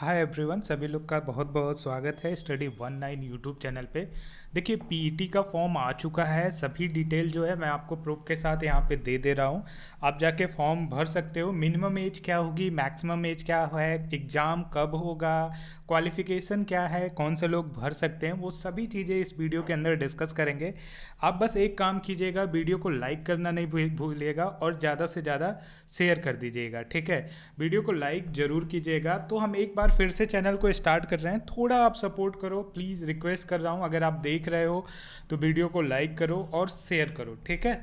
hi everyone सभी लोग का बहुत बहुत स्वागत है study one nine YouTube channel पे देखिए पीईटी e का फॉर्म आ चुका है सभी डिटेल जो है मैं आपको प्रूफ के साथ यहाँ पे दे दे रहा हूँ आप जाके फॉर्म भर सकते हो मिनिमम एज क्या होगी मैक्सिमम एज क्या है एग्ज़ाम कब होगा क्वालिफिकेशन क्या है कौन से लोग भर सकते हैं वो सभी चीज़ें इस वीडियो के अंदर डिस्कस करेंगे आप बस एक काम कीजिएगा वीडियो को लाइक करना नहीं भूलिएगा और ज़्यादा से ज़्यादा शेयर कर दीजिएगा ठीक है वीडियो को लाइक ज़रूर कीजिएगा तो हम एक बार बार फिर से चैनल को स्टार्ट कर रहे हैं थोड़ा आप सपोर्ट करो प्लीज़ रिक्वेस्ट कर रहा हूँ अगर आप देख रहे हो तो वीडियो को लाइक करो और शेयर करो ठीक है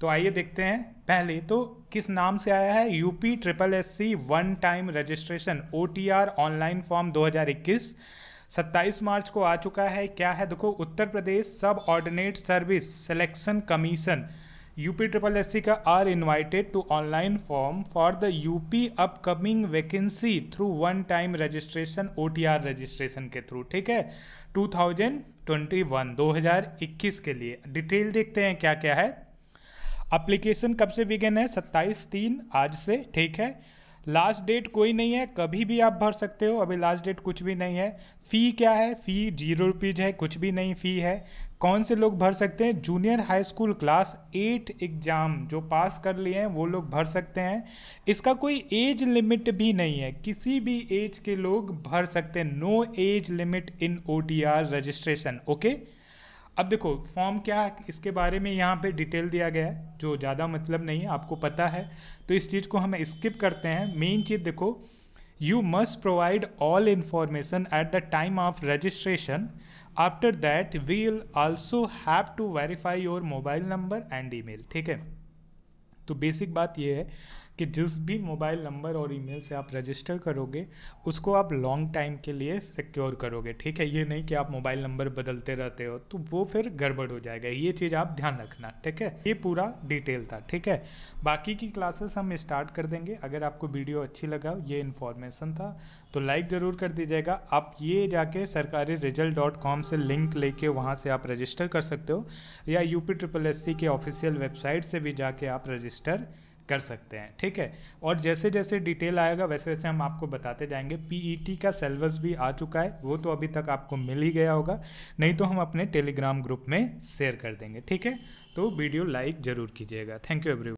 तो आइए देखते हैं पहले तो किस नाम से आया है UP triple S C one time registration O T R online form 2021 सत्ताईस मार्च को आ चुका है क्या है देखो Uttar Pradesh subordinate service selection commission UP triple S का are invited to online form for the UP upcoming vacancy through one time registration oh registration के through ठीक है 2021 2021 के लिए डिटेल देखते हैं क्या क्या है अप्लीकेशन कब से बिगेन है 27 तीन आज से ठीक है लास्ट डेट कोई नहीं है कभी भी आप भर सकते हो अभी लास्ट डेट कुछ भी नहीं है फ़ी क्या है फ़ी जीरो रुपीज़ है कुछ भी नहीं फ़ी है कौन से लोग भर सकते हैं junior high school class eight exam जो पास कर लिए हैं वो लोग भर सकते हैं इसका कोई एज लिमिट भी नहीं है किसी भी एज के लोग भर सकते हैं no age limit in O registration okay अब देखो फॉर्म क्या है इसके बारे में यहाँ पे डिटेल दिया गया है जो ज़्यादा मतलब नहीं है आपको पता है तो इस चीज़ को हम स्किप करते हैं मेन चीज़ देखो you must provide all information at the time of registration after that will also have to verify your mobile number and E ठीक है तो बेसिक बात यह है कि जिस भी मोबाइल नंबर और ईमेल से आप रजिस्टर करोगे उसको आप लॉन्ग टाइम के लिए सिक्योर करोगे ठीक है ये नहीं कि आप मोबाइल नंबर बदलते रहते हो तो वो फिर गड़बड़ हो जाएगा ये चीज़ आप ध्यान रखना ठीक है ये पूरा डिटेल था ठीक है बाकी की क्लासेस हम स्टार्ट कर देंगे अगर आपको वीडियो अच्छी लगा ये इन्फॉर्मेशन था तो लाइक ज़रूर कर दीजिएगा आप ये जाके सरकारी रिजल्ट डॉट कॉम से लिंक लेके वहाँ से आप रजिस्टर कर सकते हो या यूपी ट्रिपल एस सी के ऑफिशियल वेबसाइट से भी जाके आप रजिस्टर कर सकते हैं ठीक है और जैसे जैसे डिटेल आएगा वैसे वैसे हम आपको बताते जाएंगे पीईटी e का सेलेबस भी आ चुका है वो तो अभी तक आपको मिल ही गया होगा नहीं तो हम अपने टेलीग्राम ग्रुप में शेयर कर देंगे ठीक है तो वीडियो लाइक ज़रूर कीजिएगा थैंक यू एवरी